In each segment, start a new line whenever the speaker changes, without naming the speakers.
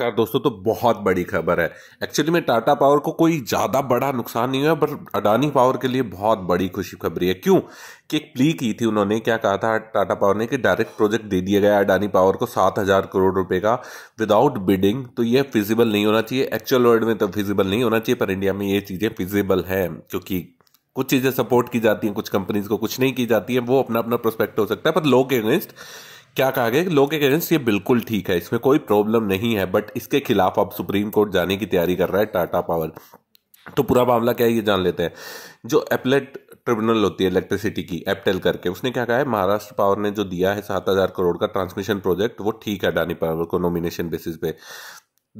नमस्कार दोस्तों तो बहुत बड़ी खबर है एक्चुअली में टाटा पावर को कोई ज़्यादा बड़ा नुकसान नहीं हुआ पर अडानी पावर के लिए बहुत बड़ी खुशी खबरी है क्यों कि एक प्ली की थी उन्होंने क्या कहा था टाटा पावर ने कि डायरेक्ट प्रोजेक्ट दे दिया गया अडानी पावर को सात हज़ार करोड़ रुपए का विदाउट बिडिंग तो यह फिजिबल नहीं होना चाहिए एक्चुअल वर्ल्ड में तो फिजिबल नहीं होना चाहिए पर इंडिया में ये चीज़ें फिजिबल है क्योंकि कुछ चीज़ें सपोर्ट की जाती हैं कुछ कंपनीज को कुछ नहीं की जाती है वो अपना अपना प्रोस्पेक्ट हो सकता है पर लोग अगेंस्ट क्या कहा गया लोग अगेंस्ट ये बिल्कुल ठीक है इसमें कोई प्रॉब्लम नहीं है बट इसके खिलाफ अब सुप्रीम कोर्ट जाने की तैयारी कर रहा है टाटा पावर तो पूरा मामला क्या है ये जान लेते हैं जो एपलेट ट्रिब्यूनल होती है इलेक्ट्रिसिटी की एपटेल करके उसने क्या कहा है महाराष्ट्र पावर ने जो दिया है सात हज़ार करोड़ का ट्रांसमिशन प्रोजेक्ट वो ठीक है अडानी पावर को नॉमिनेशन बेसिस पे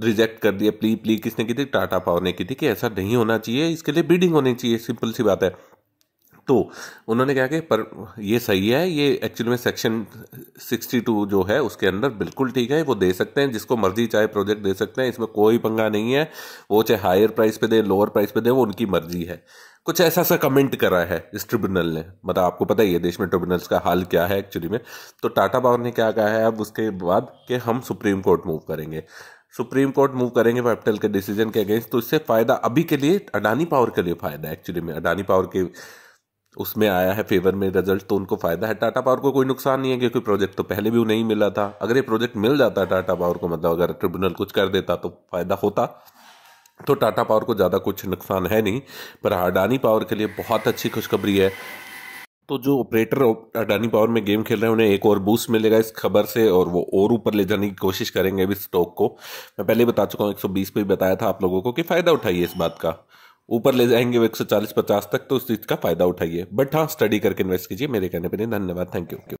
रिजेक्ट कर दिया प्ली प्ली किसने की थी टाटा पावर ने की थी कि ऐसा नहीं होना चाहिए इसके लिए बीडिंग होनी चाहिए सिंपल सी बात है तो उन्होंने कहा कि पर ये सही है ये एक्चुअली में सेक्शन 62 जो है उसके अंदर बिल्कुल ठीक है वो दे सकते हैं जिसको मर्जी चाहे प्रोजेक्ट दे सकते हैं इसमें कोई पंगा नहीं है वो चाहे हायर प्राइस पे दे लोअर प्राइस पे दे वो उनकी मर्जी है कुछ ऐसा सा कमेंट करा है इस ट्रिब्यूनल ने मतलब आपको पता ही है देश में ट्रिब्यूनल्स का हाल क्या है एक्चुअली में तो टाटा पावर ने क्या कहा है अब उसके बाद कि हम सुप्रीम कोर्ट मूव करेंगे सुप्रीम कोर्ट मूव करेंगे पैप्टल के डिसीजन के अगेंस्ट तो इससे फ़ायदा अभी के लिए अडानी पावर के लिए फ़ायदा है एक्चुअली में अडानी पावर के उसमें आया है फेवर में रिजल्ट तो उनको फायदा है टाटा पावर को कोई नुकसान नहीं है क्योंकि प्रोजेक्ट तो पहले भी उन्हें नहीं मिला था अगर ये प्रोजेक्ट मिल जाता टाटा पावर को मतलब अगर ट्रिब्यूनल कुछ कर देता तो फायदा होता तो टाटा पावर को ज़्यादा कुछ नुकसान है नहीं पर अडानी पावर के लिए बहुत अच्छी खुशखबरी है तो जो ऑपरेटर अडानी पावर में गेम खेल रहे हैं उन्हें एक और बूस्ट मिलेगा इस खबर से और वो और ऊपर ले जाने की कोशिश करेंगे अभी स्टॉक को मैं पहले बता चुका हूँ 120 पे बताया था आप लोगों को कि फ़ायदा उठाइए इस बात का ऊपर ले जाएंगे वो चालीस पचास तक तो उस चीज़ का फायदा उठाइए बट हाँ स्टडी करके इन्वेस्ट कीजिए मेरे कहने पर धन्यवाद थैंक यू